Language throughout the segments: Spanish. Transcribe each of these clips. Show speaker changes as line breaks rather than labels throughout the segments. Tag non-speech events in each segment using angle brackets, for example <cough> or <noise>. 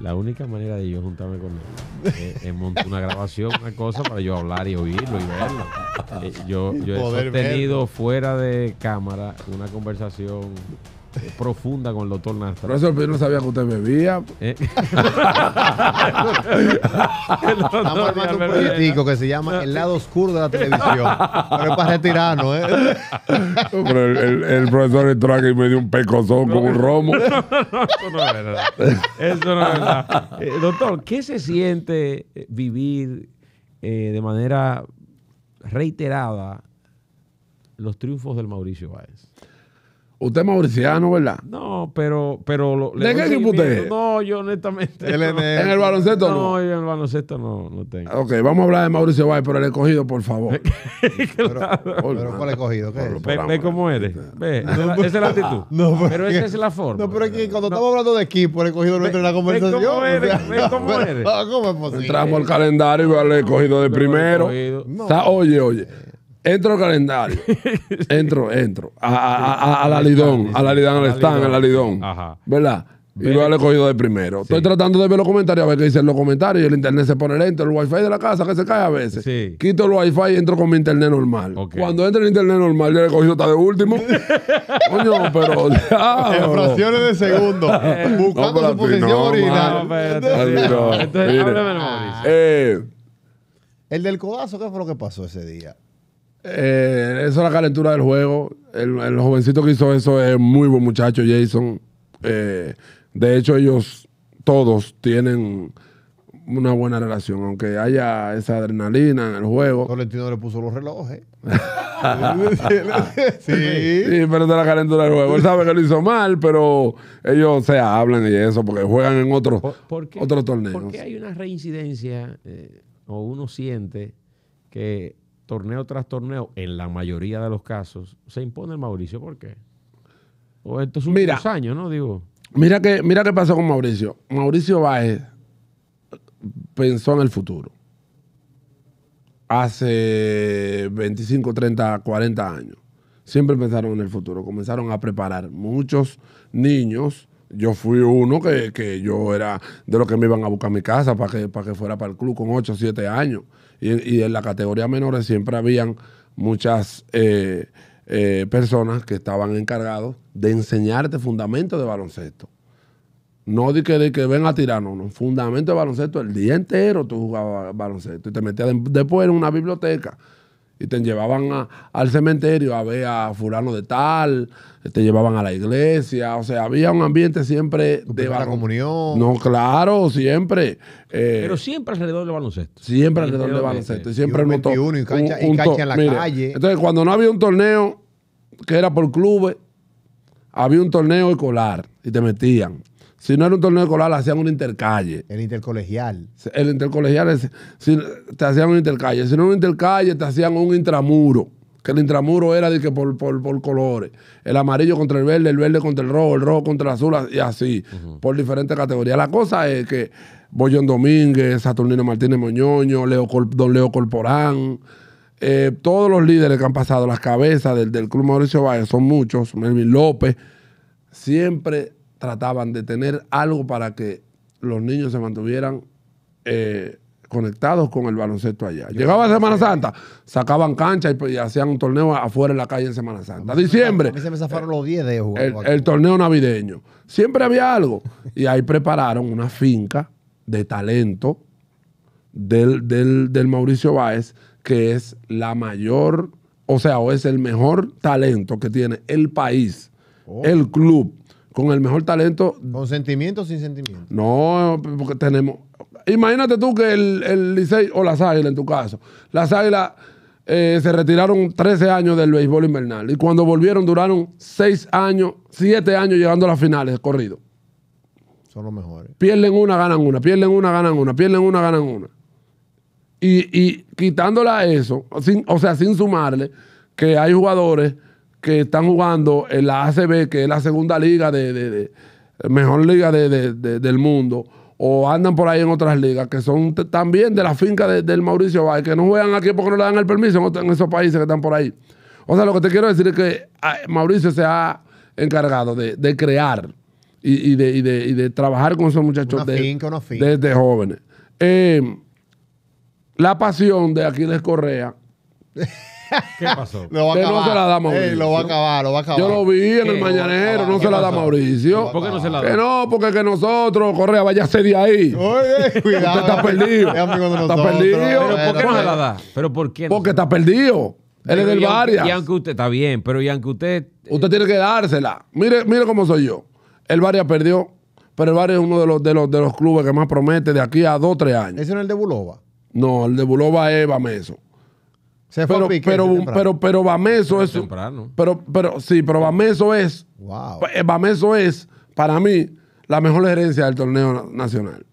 La única manera de yo juntarme con él es, montar una grabación, una cosa para yo hablar y oírlo y verlo. Eh, yo, he tenido fuera de cámara una conversación eh, profunda con el doctor Profesor, no sabía que
usted bebía.
¿Eh? <laughs>
armando un proyectico que se llama El lado oscuro de la televisión.
Pero es para retirarnos, ¿eh? pero el, profesor entró aquí y me dio un pecozón con un romo. No, no, eso no es verdad. Eso no es verdad.
Eh, doctor, ¿qué se siente eh, vivir de manera reiterada los triunfos del Mauricio Báez? Usted es mauriciano, ¿verdad? No, pero. pero
lo, ¿De qué equipo usted es?
No, yo honestamente. ¿En el baloncesto no? No, yo en el baloncesto no, no
tengo. Ok, vamos a hablar de Mauricio Bay, pero el escogido, por favor. <laughs>
Pero, pero ¿cuál escogido?
¿Qué Ve, cómo eres. Ve, esa es la actitud. <laughs> No, pero, esa es la forma.
No, pero es que cuando
estamos hablando de equipo, el escogido no entra en la conversación. Ve cómo <laughs> eres. cómo
es Entramos al calendario y le he escogido de primero. Oye, oye. Entro al calendario. <laughs> Entro, entro. A, a, a, a la Lidón, a la Lidón, al stand, a la Lidón. Ajá. ¿Verdad? Y le he cogido de primero. Estoy tratando de ver los comentarios, a ver qué dicen los comentarios. Y el internet se pone lento, el wifi de la casa que se cae a veces. Quito el wifi y entro con mi internet normal. Cuando entra el internet normal, ya le he cogido hasta de último. <laughs> Coño, pero. En fracciones de segundo. <laughs> buscando no, su posición no, original. Eh.
El del codazo, ¿qué fue lo que pasó ese día?
Eh, eso es la calentura del juego. El, jovencito que hizo eso es muy buen muchacho, Jason. Eh, de hecho, ellos todos tienen una buena relación, aunque haya esa adrenalina en el juego. entrenador le puso los relojes. <laughs> sí. pero es la calentura del juego. Él sabe que lo hizo mal, pero ellos se hablan y eso, porque juegan en otros otro torneos. Porque
hay una reincidencia, eh, o uno siente que torneo tras torneo, en la mayoría de los casos, se impone el Mauricio. ¿Por qué?
O pues esto mira,
años, ¿no? Digo.
Mira qué mira qué pasó con Mauricio. Mauricio Báez pensó en el futuro. Hace 25, 30, 40 años. Siempre pensaron en el futuro. Comenzaron a preparar muchos niños yo fui uno que, yo era de los que me iban a buscar mi casa para que, para que fuera para el club con 8 o 7 años. Y, en la categoría menores siempre habían muchas eh, eh, personas que estaban encargados de enseñarte fundamentos de baloncesto. No de que, de que ven a tirar, no, Fundamento de baloncesto, el día entero tú jugabas baloncesto y te metías después en una biblioteca y te llevaban al cementerio a ver a fulano de tal, te llevaban a la iglesia, o sea, había un ambiente siempre de la comunión. No, claro, siempre. Eh, Pero siempre alrededor del baloncesto.
Siempre alrededor del baloncesto. Siempre un,
y cancha, en la calle. Entonces, cuando no había un torneo que era por clubes, había un torneo escolar y te metían. Si no era un torneo escolar, hacían un intercalle. El intercolegial. El intercolegial, es, te hacían un intercalle. Si no era un intercalle, te hacían un intramuro que el intramuro era de que por, por, colores. El amarillo contra el verde, el verde contra el rojo, el rojo contra el azul, y así, por diferentes categorías. La cosa es que Boyón Domínguez, Saturnino Martínez Moñoño, Leo, Don Leo Corporán, eh, todos los líderes que han pasado, las cabezas del, Club Mauricio Valle, son muchos, Melvin López, siempre trataban de tener algo para que los niños se mantuvieran eh, conectados con el baloncesto allá. Llegaba Semana Santa, sacaban cancha pues, y, hacían un torneo afuera en la calle en Semana Santa. Diciembre. A mí se
me zafaron los 10 de jugar.
El, torneo navideño. Siempre había algo. Y ahí prepararon una finca de talento del, Mauricio Báez, que es la mayor, o sea, o es el mejor talento que tiene el país, oh. el club, con el mejor talento.
¿Con sentimiento o sin sentimiento?
No, porque tenemos Imagínate tú que el, el Licey, o las Águilas en tu caso, las Águilas eh, se retiraron 13 años del béisbol invernal y cuando volvieron duraron 6 años, 7 años llegando a las finales corrido.
Son los mejores.
Pierden una, ganan una, pierden una, ganan una, pierden una, ganan una. Y, y quitándola eso, o sea, sin sumarle que hay jugadores que están jugando en la ACB, que es la segunda liga de, mejor liga del mundo, o andan por ahí en otras ligas, que son también de la finca del Mauricio que no juegan aquí porque no le dan el permiso en, en, esos países que están por ahí. O sea, lo que te quiero decir es que ah, Mauricio se ha encargado de, crear y, de, trabajar con esos muchachos desde jóvenes. Eh, la pasión de Aquiles Correa.
<laughs> ¿Qué
pasó? lo a acabar. No se la da Mauricio.
lo va a acabar, lo va a acabar. Yo lo vi en el mañanero, no se la da Mauricio. ¿Por qué no se la da? Que no, porque que nosotros, Correa, váyase de ahí. Oye, cuidado. Usted está eh. perdido. está perdido. Eh. ¿Pero por qué no se la da? ¿Pero por qué? Porque está perdido. Él es del Varias. Y aunque usted está bien, pero y aunque usted. Eh. Usted tiene que dársela. Mire, mire cómo soy yo. El Varias perdió, pero el Varias es uno de los, de los, de los clubes que más promete de aquí a dos o tres años. ¿Ese no es el de Bulova? No, el de Bulova es Bameso pero, pero, pero, pero, Bameso es. Pero, pero, sí, pero Bameso es. Wow. Eh, Bameso es, para mí, la mejor herencia del torneo nacional.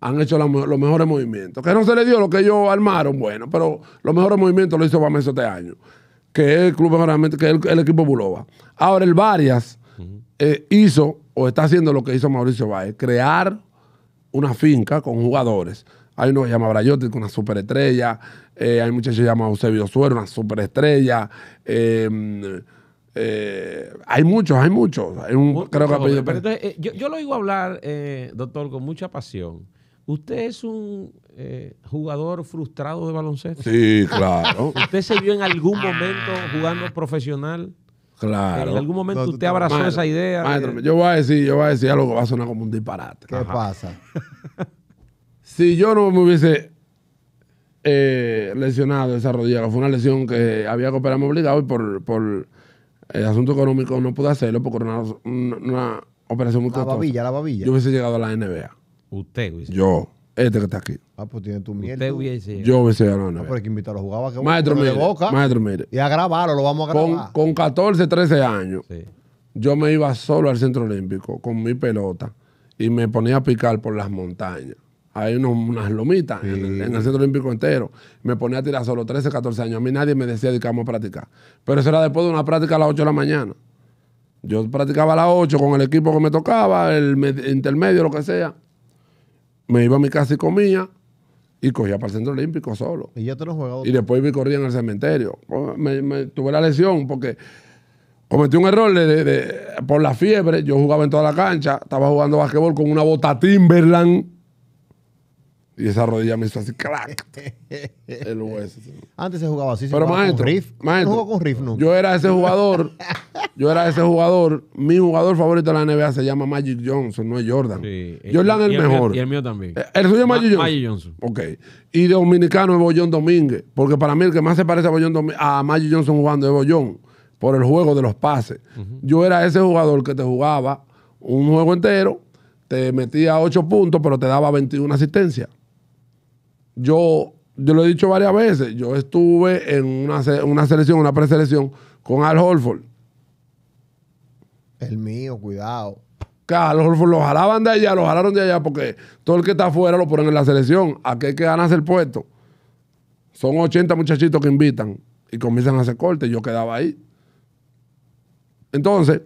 Han hecho los mejores movimientos. Que no se le dio lo que ellos armaron, bueno, pero los mejores movimientos lo hizo Bameso este año. Que es el club que el, equipo Bulova. Ahora, el Varias eh, hizo o está haciendo lo que hizo Mauricio Báez, crear una finca con jugadores hay uno que se llama Brayotti, una superestrella. Eh, hay muchachos que se llama Eusebio Suero, una superestrella. Em, eh, hay muchos, hay muchos. Eh,
yo, lo oigo hablar, doctor, con mucha pasión. ¿Usted es un jugador frustrado de baloncesto? Sí, claro. <laughs> ¿Usted se vio en algún momento jugando profesional?
Claro. ¿En algún momento usted abrazó esa idea? yo, voy a decir, yo voy a decir algo que va a sonar como un disparate. ¿Qué pasa? <laughs> si yo no me hubiese eh, lesionado esa rodilla, fue una lesión que había que operarme obligado y por, por el asunto económico no pude hacerlo porque era una, operación muy costosa. La babilla, la babilla. Yo hubiese llegado a la NBA. Usted hubiese. Yo, este que está aquí. Ah, pues tiene tu mierda. Usted hubiese Yo hubiese llegado a la NBA. Ah, pero hay que invitarlo a jugar. Que maestro, mire, de boca. Maestro, mire. Y a grabarlo, lo vamos a grabar. Con, con 14, 13 años, sí. yo me iba solo al Centro Olímpico con mi pelota y me ponía a picar por las montañas hay unas lomitas en, el, centro olímpico entero. Me ponía a tirar solo 13, 14 años. A mí nadie me decía a practicar. Pero eso era después de una práctica a las 8 de la mañana. Yo practicaba a las 8 con el equipo que me tocaba, el intermedio, lo que sea. Me iba a mi casa y comía y cogía para el centro olímpico solo. Y te Y después me corría en el cementerio. Oh, me, tuve la lesión porque cometí un error por la fiebre. Yo jugaba en toda la cancha, estaba jugando basquetbol con una bota Timberland y esa rodilla me hizo así, crack. el hueso. Antes se jugaba así. Se Pero jugaba riff. Yo era ese jugador. <laughs> yo era ese jugador. Mi jugador favorito de la NBA se llama Magic Johnson, no es Jordan. Jordan es el, mejor. y el mío también. Eh, el, suyo es Magic Johnson. Magic Johnson. Ok. Y dominicano es Bollón Domínguez. Porque para mí el que más se parece a, Magic Johnson jugando es Bollón. Por el juego de los pases. Yo era ese jugador que te jugaba un juego entero. Te metía 8 puntos, pero te daba 21 asistencias yo, yo lo he dicho varias veces, yo estuve en una, selección, una preselección con Al Holford. El mío, cuidado. Carlos los Holford lo jalaban de allá, lo jalaron de allá porque todo el que está afuera lo ponen en la selección. Aquel que ganas el puesto. Son 80 muchachitos que invitan y comienzan a hacer cortes. Yo quedaba ahí. Entonces,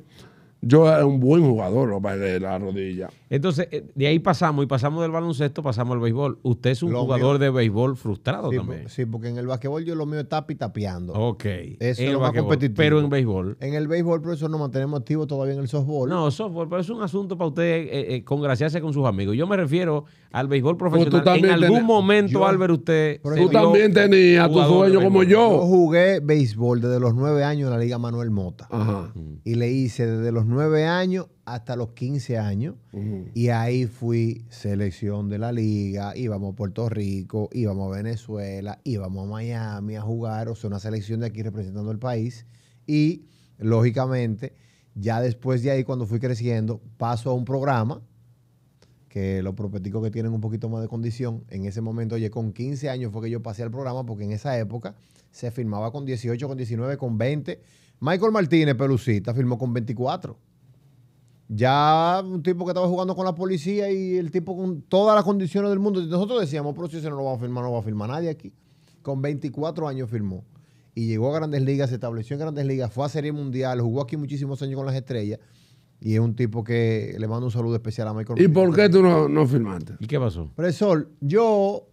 yo era un buen jugador de la rodilla.
Entonces, eh, de ahí pasamos y pasamos del baloncesto, pasamos al béisbol. Usted es un jugador de béisbol frustrado también.
sí, porque en el básquetbol yo lo mío tapi tapeando. Ok. Eso es lo más competitivo. Pero en béisbol. En el béisbol, por eso nos mantenemos activos todavía en el softball. No,
softball, pero es un asunto para usted eh, eh, congraciarse con sus amigos. Yo me refiero al béisbol profesional. en algún momento, Álvaro, usted. Tú también tenías tu sueño como yo. Yo
jugué béisbol desde los nueve años en la Liga Manuel Mota. Mm. Y le hice desde los nueve años hasta los quince años. Mm. Y ahí fui selección de la liga. Íbamos a Puerto Rico, íbamos a Venezuela, íbamos a Miami a jugar. O sea, una selección de aquí representando el país. Y, lógicamente, ya después de ahí, cuando fui creciendo, paso a un programa que los propeticos que tienen un poquito más de condición, en ese momento, oye, con 15 años fue que yo pasé al programa, porque en esa época se firmaba con 18, con 19, con 20. Michael Martínez, pelucita, firmó con 24. Ya un tipo que estaba jugando con la policía y el tipo con todas las condiciones del mundo. Nosotros decíamos, pero si no lo va a firmar, no va a firmar nadie aquí. Con 24 años firmó y llegó a grandes ligas, se estableció en grandes ligas, fue a Serie Mundial, jugó aquí muchísimos años con las estrellas y es un tipo que le mando un saludo especial a Michael. ¿Y por qué tú no, no
firmaste? ¿Y qué pasó?
Profesor, yo,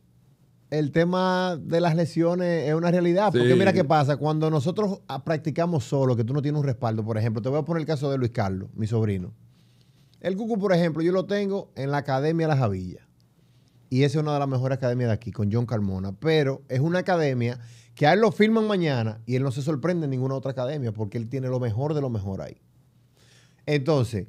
el tema de las lesiones es una realidad. Porque mira qué pasa, cuando nosotros ah, practicamos solo, que tú no tienes un respaldo, por ejemplo, te voy a poner el caso de Luis Carlos, mi sobrino. El Cucu, por ejemplo, yo lo tengo en la Academia La Javilla. Y esa es una de las mejores academias de aquí, con John Carmona. Pero es una academia que a él lo firman mañana y él no se sorprende en ninguna otra academia porque él tiene lo mejor de lo mejor ahí. Entonces,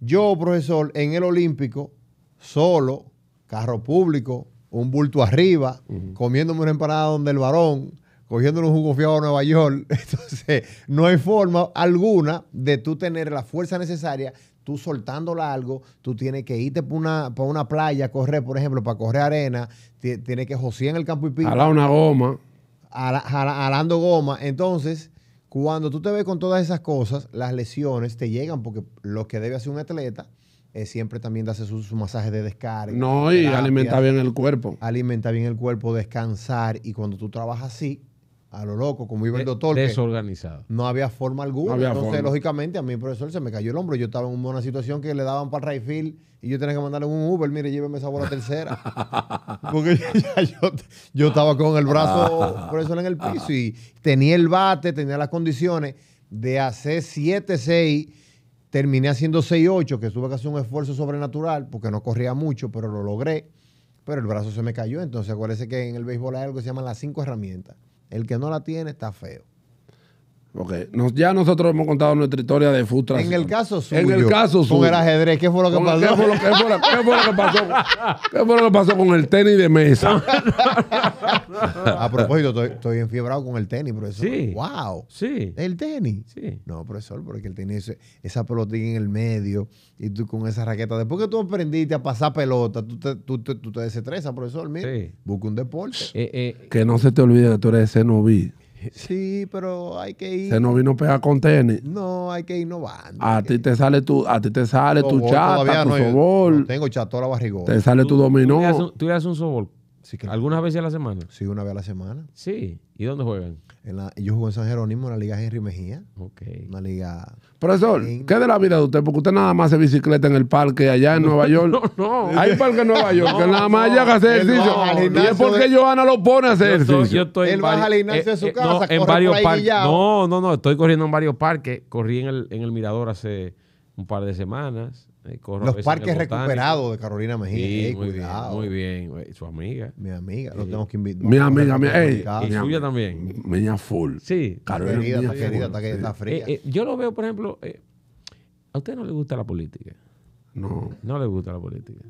yo, profesor, en el Olímpico, solo, carro público, un bulto arriba, comiéndome una empanada donde el varón, cogiéndole un jugo fiado a Nueva York. <laughs> Entonces, no hay forma alguna de tú tener la fuerza necesaria. Tú soltándola algo, tú tienes que irte por una, playa correr, por ejemplo, para correr arena, tienes que josear en el campo y pico. Jalar una goma. jalando goma. Entonces, cuando tú te ves con todas esas cosas, las lesiones te llegan porque lo que debe hacer un atleta es siempre también darse su, masaje de descarga. No, y alimentar bien el cuerpo. Alimenta bien el cuerpo, descansar. Y cuando tú trabajas así, a lo loco, como iba el doctor. Desorganizado. No había forma alguna. Entonces, lógicamente, a mi profesor se me cayó el hombro. Yo estaba en una situación que le daban para el y yo tenía que mandarle un Uber. Mire, lléveme esa bola tercera. <laughs> Porque yo, estaba con el brazo profesor en el piso y tenía el bate, tenía las condiciones de hacer 7-6. Terminé haciendo 6-8, que tuve que hacer un esfuerzo sobrenatural porque no corría mucho, pero lo logré. Pero el brazo se me cayó. Entonces, acuérdense que en el béisbol hay algo que se llaman las cinco herramientas el que no la tiene está feo.
Porque ya nosotros hemos contado nuestra historia de frustración. En el caso suyo. En el caso suyo. Con el
ajedrez, ¿qué fue lo que pasó? ¿Qué fue lo, que pasó?
¿Qué fue lo que pasó con el tenis de mesa? <laughs> A
propósito, estoy, enfiebrado con el tenis, profesor. Sí. ¡Wow! Sí. ¿El tenis? Sí. No, profesor, porque el tenis, esa pelotita en el medio y tú con esa raqueta. Después que tú aprendiste a pasar pelota, tú te, tú, te desestresas, profesor. Mira, busca un deporte. Eh,
eh,
que no se te olvide que tú eres de noví.
<laughs> Sí, pero hay que ir. Se nos vino pegar con tenis. No, hay que innovando.
A ti te sale tu, a ti te sale tu chat, tu no,
No tengo la barrigón. Te sale tu dominó. ¿Tú ya haces un sobol? ¿Algunas veces a la semana? Sí, una vez a la semana. Sí. ¿Y dónde juegan? yo jugué en San Jerónimo, en la Liga Henry Mejía. Una liga.
Profesor, ¿qué de la vida de usted? Porque usted nada más hace bicicleta en el parque allá en Nueva York. No, no. Hay parque en Nueva York que nada más llega a hacer ejercicio. No, y es porque de... Johanna lo pone a hacer ejercicio. Yo, él eh,
de su eh, casa. en varios parques. No, no, no. Estoy corriendo en varios parques. Corrí en el, en el Mirador hace un par de semanas. Eh, Los parques
recuperados de Carolina Mejía. Sí, muy cuidado. Bien, muy bien. Su amiga. Mi amiga. Lo tengo
que invitar. Mi amiga, mi Y suya también. Meña full. Sí. Carolina querida, está querida, está, eh, fría. Eh, yo lo veo, por ejemplo,
¿a usted no le gusta la política? No. No le gusta la política.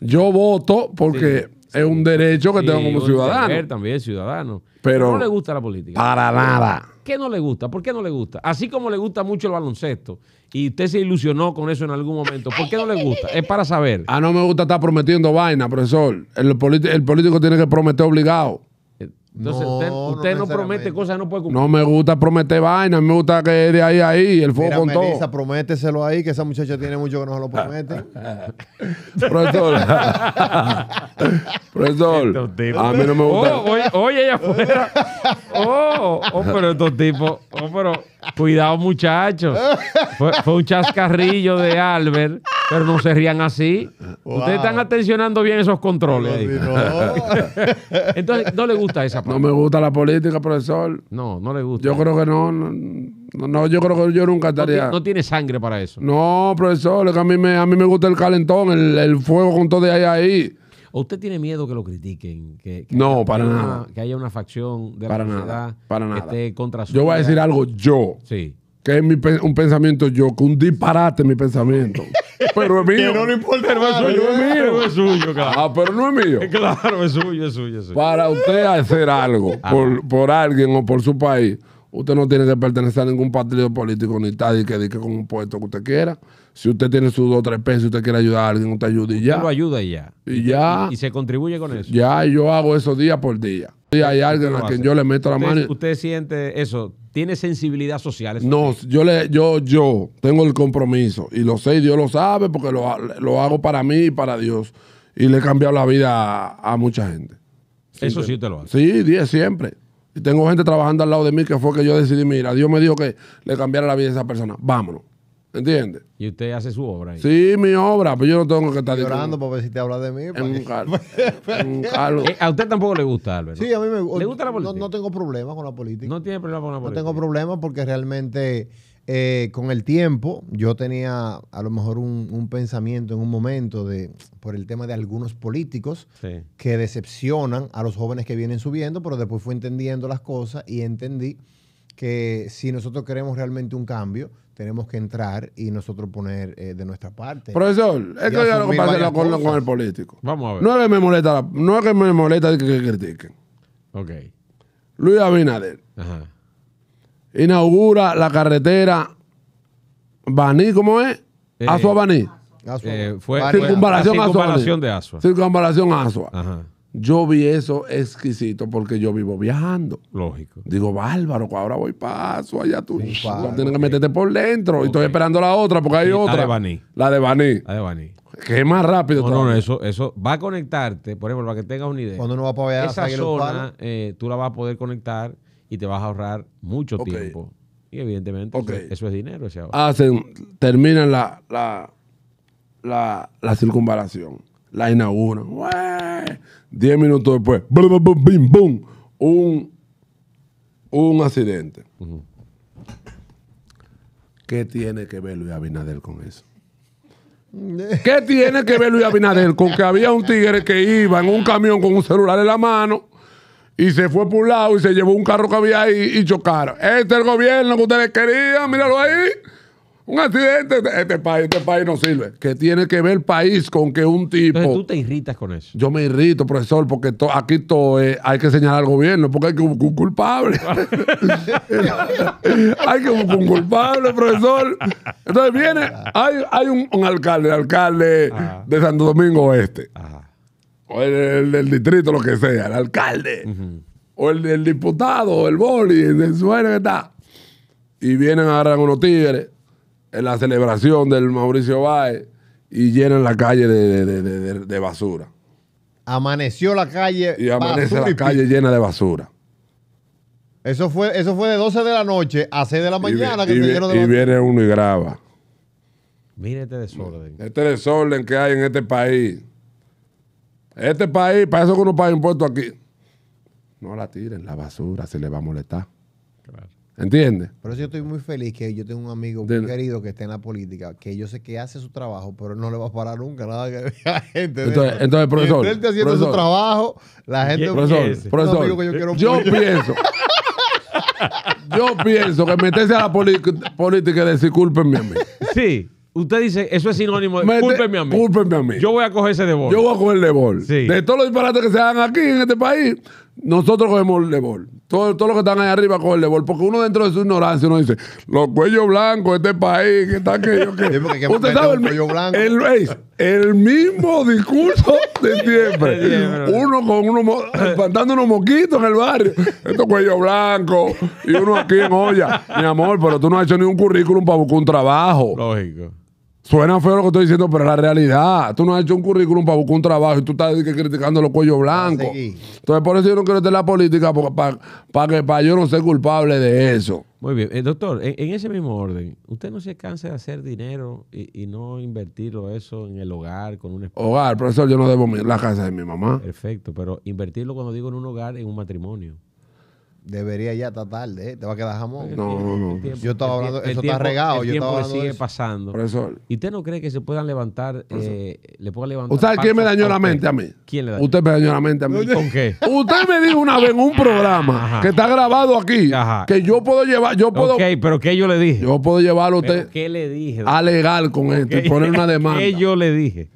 Yo voto porque es un derecho que tengo como ciudadano.
También ciudadano. Pero no le gusta la política. Para nada qué no le gusta? ¿Por qué no le gusta? Así como le gusta mucho el baloncesto y usted se ilusionó con eso en algún momento, ¿por qué no le gusta?
Es para saber. Ah, no me gusta estar prometiendo vaina, profesor. El, el político tiene que prometer obligado.
Entonces, no, usted, no, promete cosas, no puede cumplir.
No me gusta prometer vainas, me gusta que de ahí a ahí, el fuego con todo.
prométeselo ahí, que esa muchacha tiene mucho que no se lo promete.
<laughs>
profesor, profesor, a mí no me gusta. Oh,
oye, oye ella <laughs> Oh, oh, pero
estos tipos,
oh, pero... Cuidado, muchachos. Fue, un chascarrillo de Albert, pero no se
rían así. Ustedes están
atencionando bien esos
controles. <laughs> Entonces, no le gusta esa parte. No me gusta la política, profesor. No, no le gusta. Yo creo que no. No, yo creo que yo nunca estaría. No,
tiene sangre para eso.
No, profesor, es que a mí me, a mí me gusta el calentón, el, el fuego con todo de ahí ahí.
¿O usted tiene miedo que lo critiquen? Que, no, haya, para nada. Una, que haya una facción de la sociedad que esté contra su. Yo voy a decir algo
yo. Sí. Que es mi, un pensamiento yo, que un disparate es mi pensamiento. <laughs> pero es mío. Que no le importa, no es suyo. Pero es suyo, claro. Ah, pero no es mío. <laughs> Claro, es suyo, es suyo, es suyo. Para usted hacer algo ah. por, por alguien o por su país Usted no tiene que pertenecer a ningún partido político ni tal, y que, dedique con un puesto que usted quiera. Si usted tiene sus dos o tres pesos y usted quiere ayudar a alguien, usted ayuda y ya. Lo ayuda y ya. Y, ya. Y,
se contribuye con eso. Ya,
yo hago eso día por día. Y hay alguien a quien yo le meto la mano.
¿Usted siente eso? ¿Tiene sensibilidad
social? No, yo, le, yo, yo tengo el compromiso. Y lo sé y Dios lo sabe porque lo, hago para mí y para Dios. Y le he cambiado la vida a, mucha gente. Eso sí usted lo hace. Sí, siempre. Y Tengo gente trabajando al lado de mí que fue que yo decidí, mira, Dios me dijo que le cambiara la vida a esa persona. Vámonos. ¿Entiendes?
Y usted hace su obra ahí.
Sí, mi obra, pero yo no tengo que estar llorando
para ver si te habla de mí. En un pues. <laughs> eh,
a usted tampoco le
gusta, Álvaro. Sí, a mí me gusta.
la política? No, tengo problema con la política. No tiene problema con la política. No tengo problema porque realmente eh, con el tiempo yo tenía a lo mejor un, pensamiento en un momento de por el tema de algunos políticos que decepcionan a los jóvenes que vienen subiendo, pero después fui entendiendo las cosas y entendí que si nosotros queremos realmente un cambio, tenemos que entrar y nosotros poner eh, de nuestra parte. Profesor,
es que yo lo que pasa con, el político. Vamos a ver. No es que me molesta, no es que me que, critiquen. Ok. Luis Abinader Ajá. inaugura la carretera Baní, ¿cómo es? Eh, Asua Baní. circunvalación, azua circunvalación de Asua. Circunvalación Asua. Ajá. Yo vi eso exquisito porque yo vivo viajando. Lógico. Digo, bárbaro, ahora voy paso, allá tú. tienes que meterte por dentro. Y estoy esperando la otra porque hay otra. La de Baní. La de Baní. La de Baní. Que es más rápido. No, no, eso,
eso va a conectarte, por ejemplo, para que tengas una idea. Cuando no va a poder Esa zona, eh, tú la vas a poder conectar y te vas a ahorrar mucho tiempo. Y evidentemente eso, es dinero. Ese Hacen,
terminan la, la, la, la circunvalación la inauguran. Diez minutos después, un, un accidente. ¿Qué tiene que ver Luis Abinader con eso? <laughs> ¿Qué tiene que ver Luis Abinader con que había un tigre que iba en un camión con un celular en la mano y se fue por un lado y se llevó un carro que había ahí y chocaron? Este es el gobierno que ustedes querían, míralo ahí. Un accidente, este país, este país no sirve. Que tiene que ver el país con que un tipo. Entonces tú
te irritas con eso.
Yo me irrito, profesor, porque aquí eh, hay que señalar al gobierno, porque hay que buscar un culpable. <laughs> hay que buscar un culpable, profesor. Entonces viene, hay, un, alcalde, el alcalde de Santo Domingo Oeste. O el, del distrito, lo que sea, el alcalde. O el, diputado, el boli, el suelo que está. Y vienen a agarrar unos tigres en la celebración del Mauricio Báez y llenan la calle de, basura. Amaneció la calle. Y amanece la calle llena de basura.
Eso fue, eso fue de 12 de la noche a 6 de la mañana y, que y, y
viene uno y graba. Mire este desorden. Este desorden que hay en este país. Este país, para eso que uno paga impuestos aquí. No la tiren, la basura se le va a molestar. ¿Entiendes? Por
eso yo estoy muy feliz que yo tengo un amigo muy querido que está en la política, que yo sé que hace su trabajo, pero no le va a parar nunca nada que <laughs> la gente. Entonces, entonces profesor. Él está haciendo su trabajo, la gente. Profesor, profesor
que yo, yo pienso. <laughs> yo pienso que meterse a la política es decir, culpenme a mí. Sí. Usted dice, eso es sinónimo de culpenme a mí. Culpenme a mí. Yo voy a coger ese de bol. Yo voy a coger el de bol. De todos los disparates que se dan aquí en este país, nosotros cogemos el lebol. Todos los que están ahí arriba cogen el lebol. Porque uno dentro de su ignorancia uno dice, los cuellos blancos, este país, ¿qué tal que yo <laughs> que. Usted sabe el, el, el, mismo discurso de <laughs> siempre. uno con uno espantando unos moquitos en el barrio. Estos cuellos blancos. Y uno aquí en olla. Mi amor, pero tú no has hecho ni un currículum para buscar un trabajo. Lógico. Suena feo lo que estoy diciendo, pero es la realidad. Tú no has hecho un currículum para buscar un trabajo y tú estás criticando los cuellos blancos. Ah, Entonces, por eso yo no quiero estar en la política, para, que para yo no ser culpable de eso. Muy bien. Eh, doctor, en, ese mismo orden, ¿usted
no se cansa de hacer dinero y, no invertirlo eso en el hogar con un Hogar, profesor, yo no debo la casa de mi mamá. Perfecto, pero invertirlo cuando digo en un hogar, en un matrimonio debería ya estar tarde, ¿eh? te va a quedar jamón. No, no, no. yo estaba hablando, eso está regado. El tiempo sigue eso. pasando. ¿Y usted no cree que se puedan levantar, eh, le puedo levantar? ¿Usted quién me dañó la mente a mí? ¿Quién le dañó? Usted me dañó la
mente a mí. ¿Con qué? <laughs> Usted
me dijo una vez en un programa que está grabado aquí que yo
puedo llevar, yo puedo. Ok, pero ¿qué yo le dije? Yo puedo llevarlo a usted. ¿Qué le dije? A legal con esto y poner una <laughs> demanda. ¿Qué yo le dije?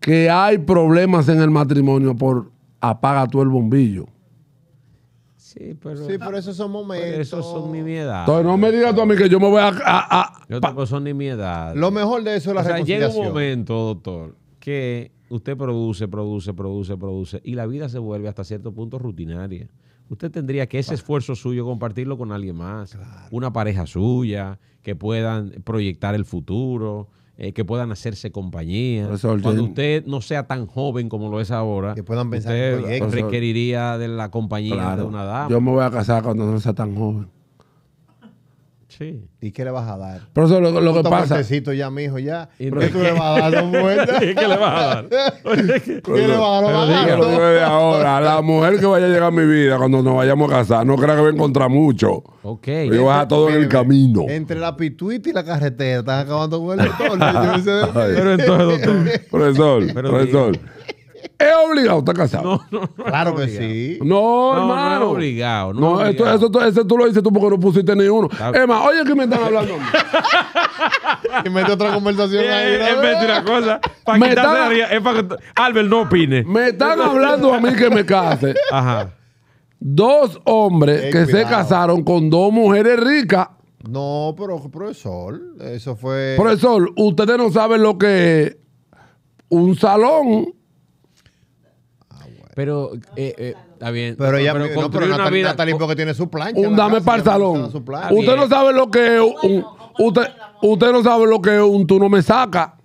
Que hay problemas en el matrimonio por apaga tú el bombillo.
Sí, pero,
esos son momentos. Pero esos son Entonces,
no me digas tú a mí que yo me voy a. a, yo tampoco son edad. Lo mejor de eso es la o sea, Llega un momento,
doctor, que usted produce, produce, produce, produce, y la vida se vuelve hasta cierto punto rutinaria. Usted tendría que ese esfuerzo suyo compartirlo con alguien más, una pareja suya, que puedan proyectar el futuro. Eh, que puedan hacerse compañía. Cuando usted no sea tan joven como lo es ahora, que puedan pensar usted requeriría de la compañía de una dama. Yo
me voy a casar cuando no sea tan joven.
Sí. ¿Y qué le vas a dar? Pero eso lo, lo que pasa. Un ya, mijo, ya. ¿Y ¿Qué tú le vas a dar? ¿Dos <laughs> ¿Qué le vas a dar? <laughs> ¿Qué le vas a dar? Pero de ahora,
la mujer que vaya a llegar a mi vida cuando nos vayamos a casar, no crea que va a encontrar mucho. Ok. Yo voy a todo en el camino.
Entre la pituita y la carretera, estás acabando con el doctor. <laughs> Pero entonces, doctor.
Profesor, profesor. ¿Es obligado estar casado?
Claro que sí.
No, hermano. No, es obligado. No, es eso, tú- lo dices tú porque no pusiste ni uno. Es más, oye, que me están hablando. <laughs> Y mete otra conversación ahí. es eh, eh, una cosa. Para Me están es para que Albert no opine. me están hablando a mí que me case. Ajá. Dos hombres que se casaron con dos mujeres ricas.
No, pero profesor, eso fue. Profesor,
ustedes no saben lo que es un salón
pero, eh, eh, está bien. Pero ella pero no, pero Natalie, vida, Natalie porque tiene su plancha. Un dame pantalón. Usted no
sabe lo que Usted, usted no sabe lo que un tú no me saca.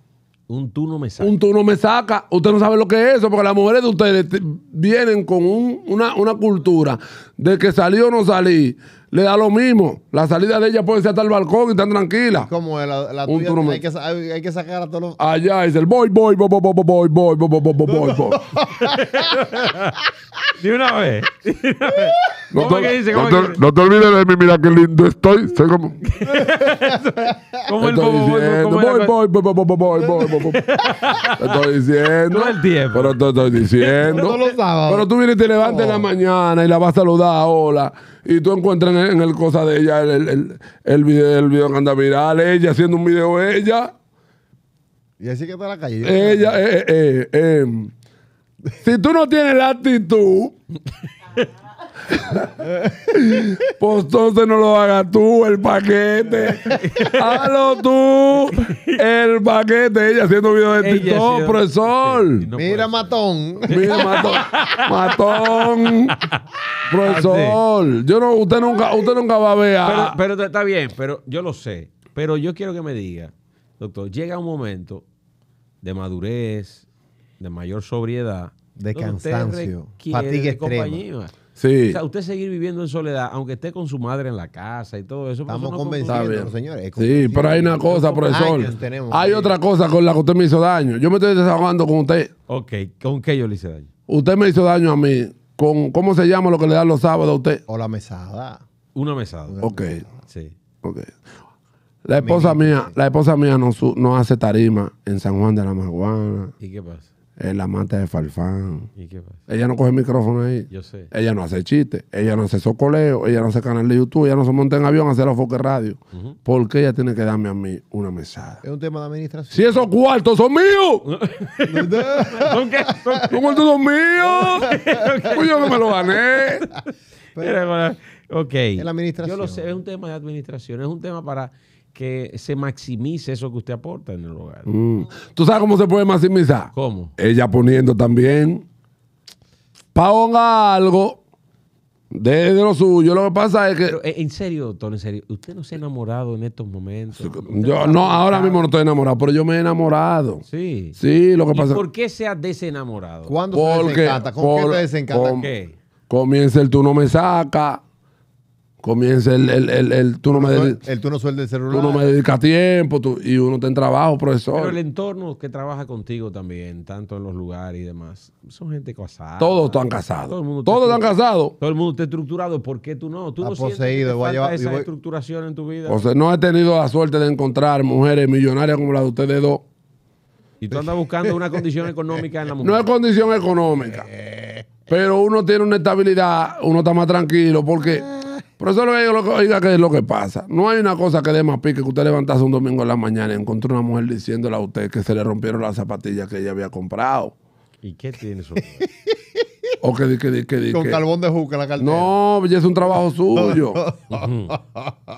Un tú no me saca. Un tú no me saca. Usted no sabe lo que es eso, porque las mujeres de ustedes vienen con un, una, una, cultura de que salí o no salí. Le da lo mismo. La salida de ella puede ser hasta el balcón y están tranquilas. ¿Cómo es? La, la tuya, hay, que,
hay, que, sacar a todos los...
Allá es el boy, boy, boy, boy, boy, boy, boy, boy, boy, boy, boy. <laughs> De una vez. No, ¿Cómo te, que dice? no, te, olvides de mí, mira qué lindo estoy. Soy como. <laughs> como el diciendo, voy, voy, voy, voy, voy, voy, voy, <laughs> estoy diciendo. el tiempo. Pero te estoy diciendo. Pero, tú vienes y te levantas en la mañana y la vas a saludar, hola. Y tú encuentras en, el, cosa de ella el, el, el, video, el video que anda viral, ella haciendo un video, ella.
Y así que está la
calle. Ella, eh, eh, eh, eh si tú no tienes la actitud, pues entonces no lo hagas tú, el paquete. Hazlo tú, el paquete. Ella haciendo video de TikTok, profesor.
Mira, matón. Mira, matón.
matón. profesor. Yo no, usted nunca, usted nunca va a ver Pero,
pero está bien, pero yo lo sé. Pero yo quiero que me diga, doctor, llega un momento de madurez, de mayor sobriedad. De cansancio, fatiga extrema. Sí. O sea, usted seguir viviendo en soledad, aunque esté con su madre en la casa y todo eso. Estamos no convencidos, señores. Sí, pero hay una cosa, profesor. Tenemos, hay
otra cosa con la que usted me hizo daño. Yo me estoy desahogando con usted.
Ok, ¿con qué yo le hice daño?
Usted me hizo daño a mí con, ¿cómo se llama lo que le dan los sábados a usted? O
la mesada. Una mesada. Ok. Sí.
Ok. La esposa mía, la esposa mía no, no hace tarima en San Juan de la Maguana. ¿Y qué pasa? Es la amante de Farfán. ¿Y qué pasa? Ella no coge micrófono ahí. Yo sé. Ella no hace chistes. Ella no hace socoleo. Ella no hace canal de YouTube. Ella no se monta en avión a hacer la foque radio. Porque ¿Por qué ella tiene que darme a mí una mesada?
Es un tema de administración. Si esos
cuartos son míos. ¿Son <laughs> cuartos son míos. pues yo no me lo gané. ok. Es la
administración. Yo lo sé. Es un tema de administración. Es un tema para que se maximice eso que usted aporta en el hogar.
Mm. ¿Tú sabes cómo se puede maximizar? ¿Cómo? Ella poniendo también. Ponga algo de, lo suyo. Lo que pasa es que.
Eh, en serio, doctor, en serio, usted no se ha enamorado en estos momentos. Yo, no, ahora
mismo no estoy enamorado, pero yo me he enamorado. Sí. Sí, lo que ¿Y ¿Por
qué se ha desenamorado? ¿Cuándo se desencanta? ¿Con qué te desencanta? ¿Con qué?
Comienza el tú no me saca comienza el, el, el, el tú no me el tú no celular. Tú no me dedicas tiempo y uno está trabajo, profesor. Pero el
entorno que trabaja contigo también, tanto en los lugares y demás, son gente casada. Todos están casados. Todo el mundo Todos están casados. Todo el mundo está estructurado. ¿Por qué tú no? Tú no poseído, esa estructuración en tu vida. O sea,
no he tenido la suerte de encontrar mujeres millonarias como la de ustedes dos.
Y tú andas buscando una condición económica en la mujer. No es
condición económica. Pero uno tiene una estabilidad, uno está más tranquilo porque... Eh. Pero eso es lo que, oiga, que es lo que pasa. No hay una cosa que dé más pique que usted levantase un domingo en la mañana y encontró una mujer diciéndole a usted que se le rompieron las zapatillas que ella había comprado. ¿Y qué tiene eso? <laughs> o que, que, Con carbón de juca la cartera. No, ya es un trabajo <laughs> suyo.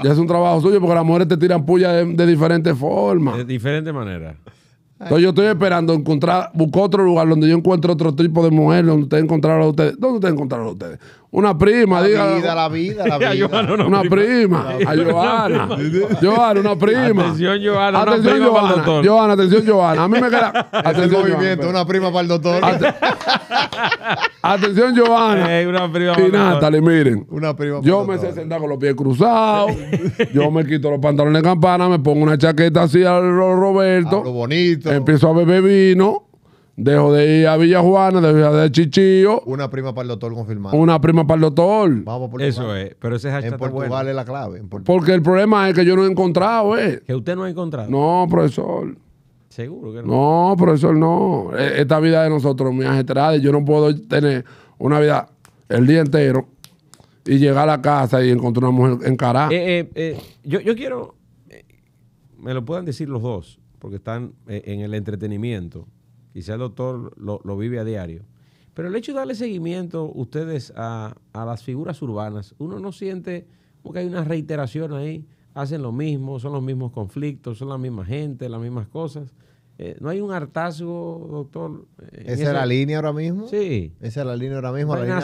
ya es un trabajo suyo porque las mujeres te tiran puya de, diferentes formas. De diferentes maneras. Entonces yo estoy esperando encontrar, busco otro lugar donde yo encuentre otro tipo de mujer, donde ustedes encontraron a ustedes. ¿Dónde ustedes encontraron a ustedes? Una prima, la diga. Vida, la vida, la <laughs> vida. una, prima. A Joana. <laughs> Joana, una prima. Atención, Joana. Atención, una prima atención, Joana. A mí me queda. <laughs> Atención, movimiento, una prima para el doctor. atención, Joana. Eh, una prima para y Natalie, miren. Una prima para Yo me sé sentar con los pies cruzados. yo me quito los pantalones de campana, me pongo una chaqueta así al Roberto. lo bonito. Empiezo a beber vino. Dejo de ir a Villa Juana, de ir a Chichillo. Una
prima para el doctor
confirmado. Una prima para el doctor.
Vamos Eso es, pero ese hashtag En Portugal es la clave. Porque
el problema es que yo no he encontrado, ¿eh? Que usted no ha encontrado. No, profesor. Seguro que no. No, profesor, no. E, esta vida de nosotros, mi ajetrada, yo no puedo tener una vida el día entero y llegar a la casa y encontrar una mujer encarada.
Eh, eh, eh, yo, yo,
quiero, eh,
me lo puedan decir los dos, porque están en el entretenimiento. Quizá el doctor lo, vive a diario. Pero el hecho de darle seguimiento ustedes a, las figuras urbanas, uno no siente como que hay una reiteración ahí, hacen lo mismo, son los mismos conflictos, son la misma gente, las mismas cosas. Eh, ¿No hay un hartazgo, doctor? ¿Esa es la
línea ahora mismo? Sí.
Esa es la línea ahora mismo, la de la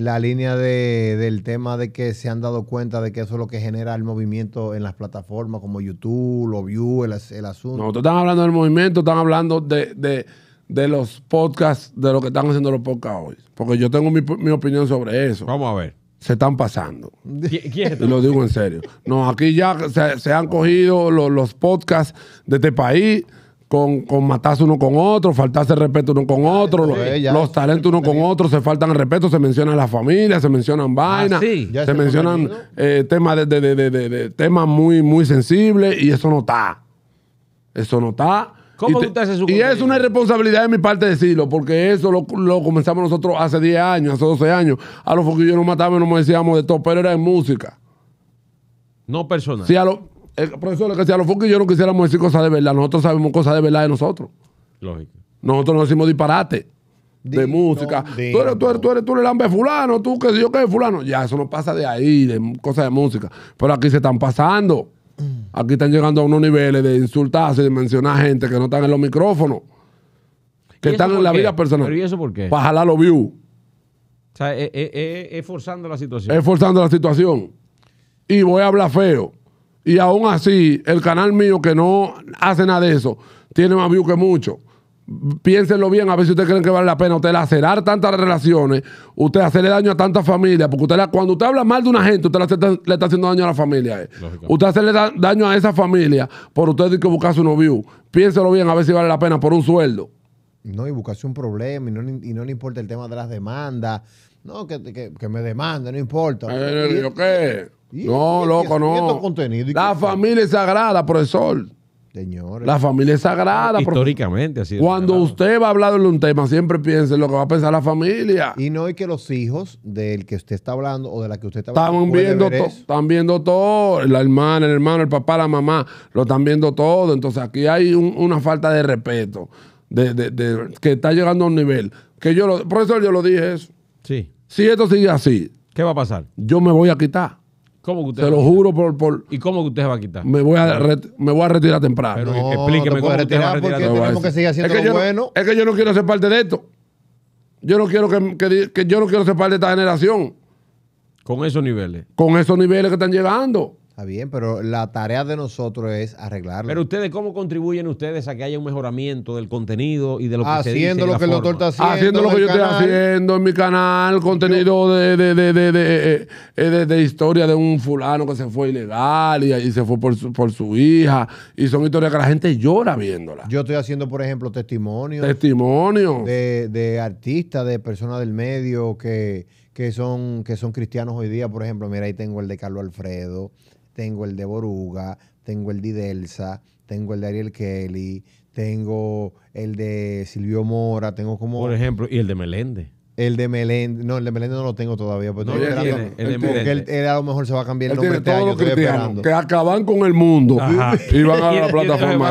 la línea de, del tema de que se han dado cuenta de que eso es lo que genera el movimiento en las plataformas como YouTube, o View, el, asunto.
No, tú están hablando del movimiento, están hablando de, de, de, los podcasts, de lo que están haciendo los podcasts hoy. Porque yo tengo mi, opinión sobre eso. Vamos a ver. Se están pasando. y Lo digo en serio. No, aquí ya se, han cogido los, los podcasts de este país con, matarse uno con otro, faltarse respeto uno con otro, los, talentos uno con otro, se faltan el respeto, se mencionan la familia, se mencionan ah, vainas, se, mencionan eh, temas de, de, temas muy, muy sensibles y eso no está. Eso no está. y, es una irresponsabilidad de mi parte decirlo, porque eso lo, comenzamos nosotros hace 10 años, hace 12 años. A los foquillos nos matábamos y nos decíamos de todo, pero era en música. No personal. Sí, a lo, el profesor, le que sea, los y yo no quisiéramos decir cosas de verdad. Nosotros sabemos cosas de verdad de nosotros. Lógico. Nosotros no decimos disparate de música. Tú eres, tú eres, el hambre fulano, tú que si yo que fulano. Ya, eso no pasa de ahí, de cosas de música. Pero aquí se están pasando. Aquí están llegando a unos niveles de insultarse, de mencionar gente que no están en los micrófonos. Que están en la vida personal. ¿Pero y eso por qué? Para jalar los views. O
sea, es forzando la situación. Es
forzando la situación. Y voy a hablar feo. Y aún así, el canal mío que no hace nada de eso, tiene más views que mucho. Piénsenlo bien, a ver si ustedes creen que vale la pena usted lacerar tantas relaciones, usted hacerle daño a tantas familias, porque cuando usted habla mal de una gente, usted le está, haciendo daño a la familia. Eh. Usted hacerle daño a esa familia por usted que buscarse unos novio Piénselo bien, a ver si vale la pena por un sueldo.
No, y buscarse un problema, y no, le importa el tema de las demandas. No, que,
me demande, no importa. Eh, qué? no, loco, no. La familia es sagrada, profesor. Señores. La familia es sagrada.
Históricamente, así Cuando
usted va a hablar de un tema, siempre piense en lo que va a pensar la familia. Y no
es que los hijos del que usted está hablando o de la que usted está hablando. Están viendo, todo,
están viendo todo. La hermana, el hermano, el papá, la mamá, lo están viendo todo. Entonces aquí hay una falta de respeto de, que está llegando a un nivel. Que yo lo, profesor, yo lo dije eso. Sí. Si esto sigue así. ¿Qué va a pasar? Yo me voy a quitar. ¿Cómo que usted Se lo juro por, por... ¿Y cómo que usted se va a quitar? Me voy a, me voy a retirar temprano. Pero explíqueme cómo usted a retirar temprano. Tenemos que
seguir haciendo es que lo yo
bueno. No, es que yo no quiero ser parte de esto. Yo no quiero que, yo no quiero ser parte de esta generación.
Con esos niveles.
Con esos niveles que están llegando.
Está bien, pero la tarea de nosotros es arreglarlo. Pero ustedes, ¿cómo contribuyen ustedes a que haya un mejoramiento del contenido y de lo que se dice? Haciendo lo que el doctor está haciendo. Haciendo lo que yo estoy haciendo
en mi canal, contenido de, de, eh, eh, de, de, historia de un fulano que se fue ilegal y, se fue por su, hija. Y son historias que la gente llora viéndolas. Yo estoy
haciendo, por ejemplo, testimonios. Testimonios. de artistas, de personas del medio que, que son, que son cristianos hoy día, por ejemplo, mira, ahí tengo el de Carlos Alfredo, tengo el de Boruga, tengo el de Delsa, tengo el de Ariel Kelly, tengo el de Silvio Mora, tengo como... Por ejemplo, y el de Meléndez. El de Melende, no, el de Melende no lo tengo todavía. Pues el de porque él, a lo mejor se va a cambiar el nombre este año.
Que acaban con el mundo y van a la <laughs> plataforma.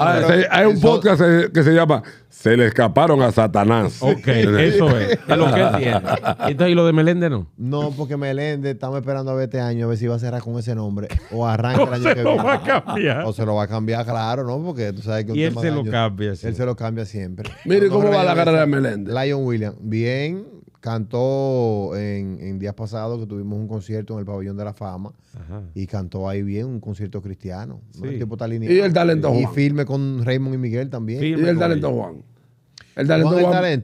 Ah, hay un podcast que se llama Se le escaparon a Satanás. Ok, eso es. Es lo que <laughs> tiene. ¿y lo de Melende no?
No, porque Melende estamos esperando a ver este año, a ver si va a cerrar con ese nombre o arranca el año que viene. O se lo va a cambiar. O se lo va a cambiar, claro, ¿no? Porque tú sabes que un Y él se lo cambia. Él se lo cambia siempre. Mire cómo va la carrera de Melende? Lion William, bien cantó en, días pasados que tuvimos un concierto en el Pabellón de la Fama y cantó ahí bien un concierto cristiano. Y el talento Y firme con Raymond y Miguel
también. y el talento Juan. El talento Juan. El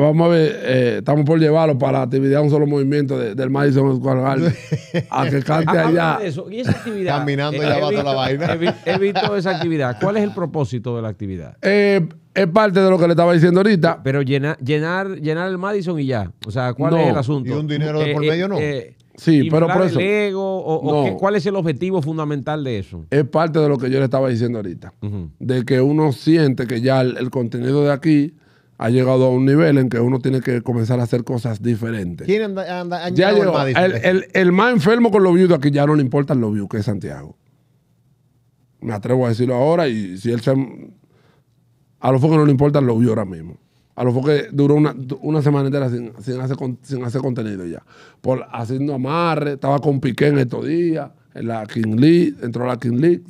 Vamos a ver, eh, estamos por llevarlo para la actividad Un Solo Movimiento del Madison Square Garden. <laughs> a que cante allá. caminando
¿Y esa actividad? Caminando ya eh, la vaina. he, visto esa actividad. ¿Cuál es el propósito de la actividad? Eh, es parte de lo que le estaba diciendo ahorita. Pero llenar, llenar, llenar el Madison y ya. O
sea, ¿cuál es el asunto? Y un dinero de eh, por eh, medio o no. Eh, sí, pero por eso. El ego,
o, ¿Cuál es el objetivo fundamental de eso?
Es parte de lo que yo le estaba diciendo ahorita. De que uno siente que ya el, contenido de aquí ha llegado a un nivel en que uno tiene que comenzar a hacer cosas diferentes. ¿Quién
anda, el,
el, más enfermo con los views de aquí ya no le importan los views, que es Santiago. Me atrevo a decirlo ahora y si él se a los que no le importa lo vio ahora mismo. A los que duró una, semana entera sin, hacer, contenido ya. Por haciendo amarre, estaba con Piqué en estos días, en la King League, entró la King League.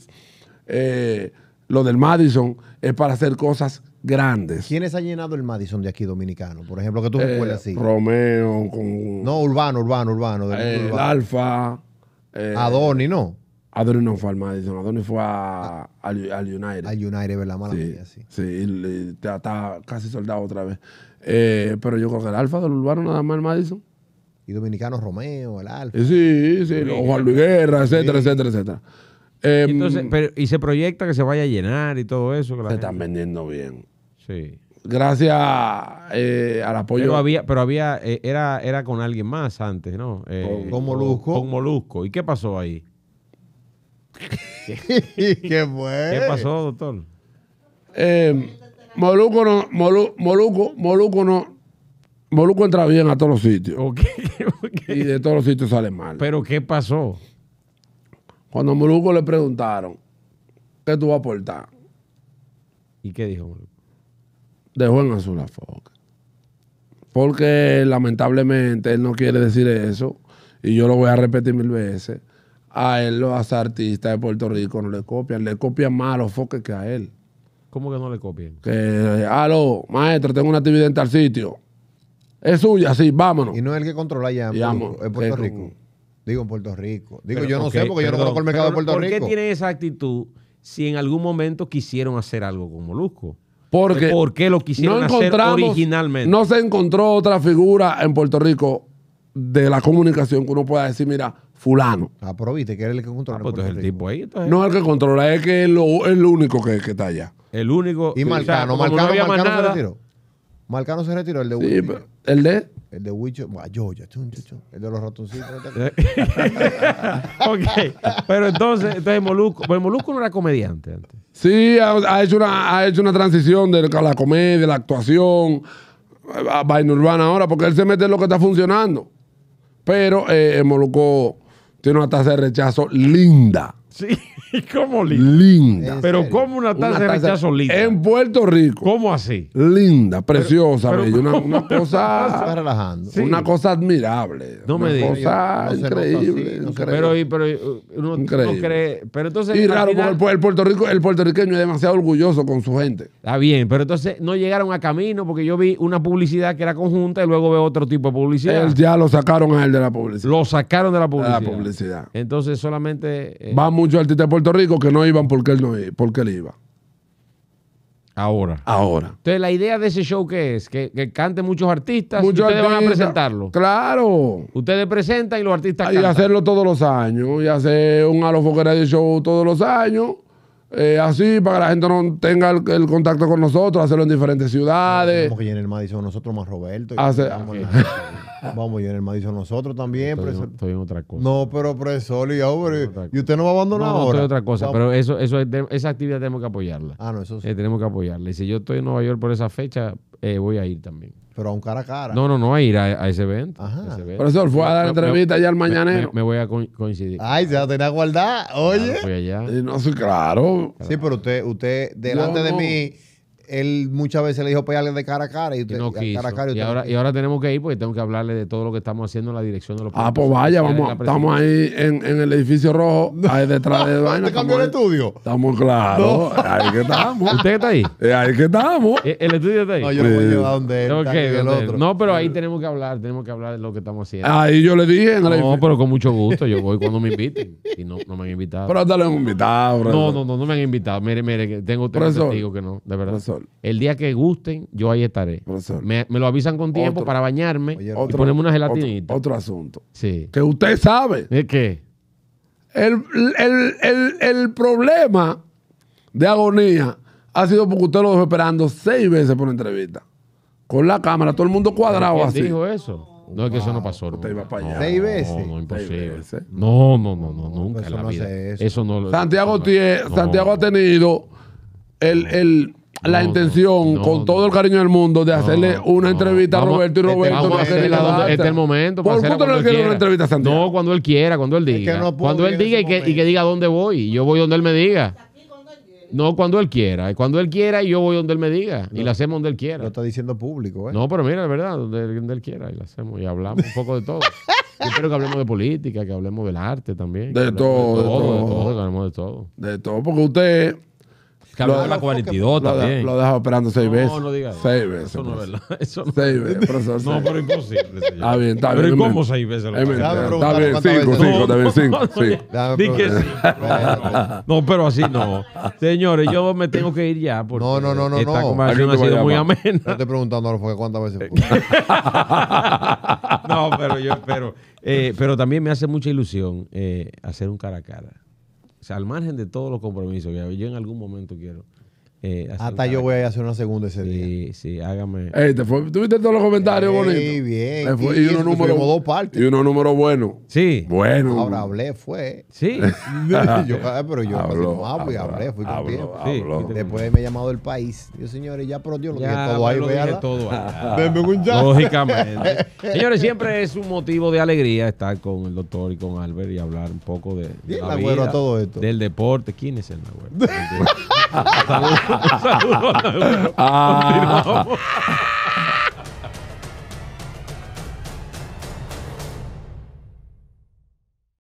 Eh, lo del Madison es para hacer cosas grandes. ¿Quiénes han llenado el Madison de aquí dominicano? Por ejemplo, que tú eh, recuerdas así.
Romeo con... No, Urbano, Urbano, Urbano. El Alfa. Eh, Adoni, ¿no?
Adonis no fue al Madison, Adonis fue ah. al, al, United. Al United, ¿verdad? Mala sí, sí. Sí, y, está, casi soldado otra vez. Eh, pero yo creo que el Alfa del Urbano nada más el Madison. Y Dominicano Romeo, el Alfa. Sí, sí, Juan Luis Guerra, etcétera,
etcétera, etcétera. Em, pero, y se proyecta que se vaya a llenar y todo eso. Que se están
vendiendo bien. Sí gracias eh, al apoyo. Pero había,
pero había eh, era, era con alguien más antes, ¿no? con, Molusco. Con Molusco. ¿Y qué pasó ahí?
<laughs> ¿Qué fue? ¿Qué pasó, doctor? Eh, Moluco no, Moluco, Moluco no. Moluco entra bien a todos los sitios. <laughs> Y de todos los sitios sale mal. ¿Pero qué pasó? Cuando a Moluco le preguntaron, ¿qué tú vas a aportar? ¿Y qué dijo Moluco? Dejó en azul la foca. Porque lamentablemente él no quiere decir eso. Y yo lo voy a repetir mil veces a él los artistas de Puerto Rico no le copian, le copian más a los foques que a él. ¿Cómo que no le copian? Que, aló, maestro, tengo una actividad en tal sitio. Es suya, sí, vámonos. Y no es el que controla ya en, Puerto, Rico. Digo en Puerto Rico. Digo, yo no sé porque yo no
conozco el mercado de Puerto Rico. ¿Por qué tiene esa actitud si en algún momento quisieron hacer algo con Molusco?
Porque ¿Por qué lo quisieron hacer originalmente? No se encontró otra figura en Puerto Rico de la comunicación que uno pueda decir, mira, fulano. Ah, que eres el que controla. Ah, pues el tipo ahí. No es el que controla, es que es lo, único que, está allá. El único. Y Marcano, Marcano, se retiró.
Marcano se retiró, el de
¿El de? El de Wicho.
Yo, yo, yo, el de los ratoncitos.
<laughs> ok. Pero entonces, entonces Molusco. pues Molusco no era comediante antes. Sí, ha, hecho, una, ha hecho una transición de la comedia, la actuación, a vaina urbana ahora, porque él se mete en lo que está funcionando. Pero eh, Molucó tiene una tasa de rechazo linda. Sí. ¿Y <laughs> ¿Cómo linda? linda. Pero como una taza, de rechazo linda? En Puerto Rico. ¿Cómo así? Linda, preciosa, Una, <laughs> cosa. Una cosa admirable. No me digas. Una cosa increíble. pero, uh,
cree. Pero entonces. Y raro,
porque el, Puerto Rico, el puertorriqueño es demasiado orgulloso con su gente.
Está bien, pero entonces no llegaron a camino porque yo vi una publicidad que era conjunta y luego veo otro tipo de
publicidad. ya lo sacaron a él de la publicidad. Lo sacaron de la publicidad. la publicidad.
Entonces solamente.
Eh, Va mucho artista de Puerto Rico que no iban porque él, no, porque él iba. Ahora. Ahora.
Entonces, la idea de ese show que es, que, que canten muchos artistas y ustedes van a presentarlo.
Claro.
Ustedes presentan y los artistas y cantan. hacerlo
todos los años, y hacer un Alofoquera de show todos los años. Eh, así para que la gente no tenga el, contacto con nosotros, hacerlo en diferentes ciudades. Vamos que en el Madison nosotros más Roberto. Ah,
vamos, a el Madison nosotros también. Estoy, en,
estoy en otra cosa.
No, pero profesor, y, y usted no va a abandonar no, no, otra cosa, pero
eso, eso esa actividad tenemos que apoyarla. Ah, no, eso sí. Eh, tenemos que apoyarla. Y si yo estoy en Nueva York por esa fecha, eh, voy a ir también. Pero a un cara a cara. No, no, no a ir a, ese evento.
Ajá. Ese Por eso fue a dar entrevista ya al mañanero.
Me, voy a coincidir.
Ay, se va a tener guardar. Oye.
voy allá. No, sí, claro. Sí, pero usted, usted delante de
mí él muchas veces le dijo pegarle pues, de cara a cara y, usted, Cara a cara y, ahora,
y, ahora, tenemos que ir porque tengo que hablarle de todo lo que estamos haciendo en la dirección de los Ah, pues vaya, vamos, estamos ahí
en, el edificio rojo, <laughs> ahí detrás de vaina. ¿Te cambió el estudio? Estamos claro, <laughs> eh, ahí que estamos. ¿Usted que está ahí? ahí que estamos. ¿El, estudio está ahí? No, yo no voy a llevar donde
él, No, pero ahí tenemos que hablar, tenemos que hablar de lo que estamos haciendo. Ahí yo le dije No, pero con mucho gusto, yo voy cuando me inviten. Y no, no me han invitado. Pero hasta lo han invitado. No, no, no, no me han invitado. Mire, mire, tengo, tengo testigos que no, de verdad. El día que gusten, yo ahí estaré. Me, lo avisan con tiempo para bañarme y ponerme
una gelatinita. Otro, asunto. Sí. Que usted sabe. ¿De qué? El, el, el, problema de agonía ha sido porque usted lo dejó esperando seis veces por una entrevista. Con la cámara, todo el mundo cuadrado ¿Quién dijo
eso? No, es que eso no pasó. Usted iba para allá. ¿Seis veces? No, no, imposible.
No, no, no, no, nunca eso la no vida. Eso. no lo Santiago, tiene, Santiago ha tenido el, el la intención, con todo el cariño del mundo, de hacerle una entrevista a Roberto y este, Roberto. Este, hacerle la este el momento. ¿Por qué no le una entrevista a Santiago? No, cuando él quiera, cuando él diga. cuando él
diga y que, diga dónde voy. Yo voy donde él me diga. No, cuando él quiera. Cuando él quiera, y yo voy donde él me diga. Y la hacemos donde él quiera. Lo está diciendo público, ¿eh? No, pero mira, es verdad, donde, él quiera. Y la hacemos. Y hablamos un poco de todo. Yo que hablemos de política, que hablemos del arte también. De todo, de todo. De
de todo. De todo, porque usted
de la 42 también. Lo ha dejado
esperando seis veces. No, no digas. Seis veces. Eso no es pues. verdad. <laughs> no. Seis veces, No, pero imposible. Está bien, está bien. Pero ¿cómo seis veces? Está bien, cinco, cinco, <laughs> cinco. que sí. No, pero así no.
Señores, yo me tengo que ir ya. Porque no, no, no, no. ha sido muy amena. No estoy preguntando ahora cuántas veces <laughs> No, pero yo espero. Eh, pero también me hace mucha ilusión eh, hacer un cara a cara sea, al margen de todos los compromisos que yo en algún momento quiero eh, Hasta yo voy
a hacer una segunda ese
día. Sí, sí, hágame.
Ey, te fue,
tuviste todos los comentarios bonitos. Sí, bien. y, uno número números, Y uno número bueno Sí. Bueno. Ahora
hablé, fue. Sí.
<laughs> yo, ah, pero yo habló, no
ah, pues hablé, fui habló, con Después me he llamado el país. Yo, señores, ya pero Dios lo dije todo ahí, todo <laughs> ah, Lógicamente. <laughs> señores, siempre
es un motivo de alegría estar con el doctor y con Albert y hablar un poco de, la vida, a todo esto? del deporte. ¿Quién es el Nagüero? 아. 아. 아.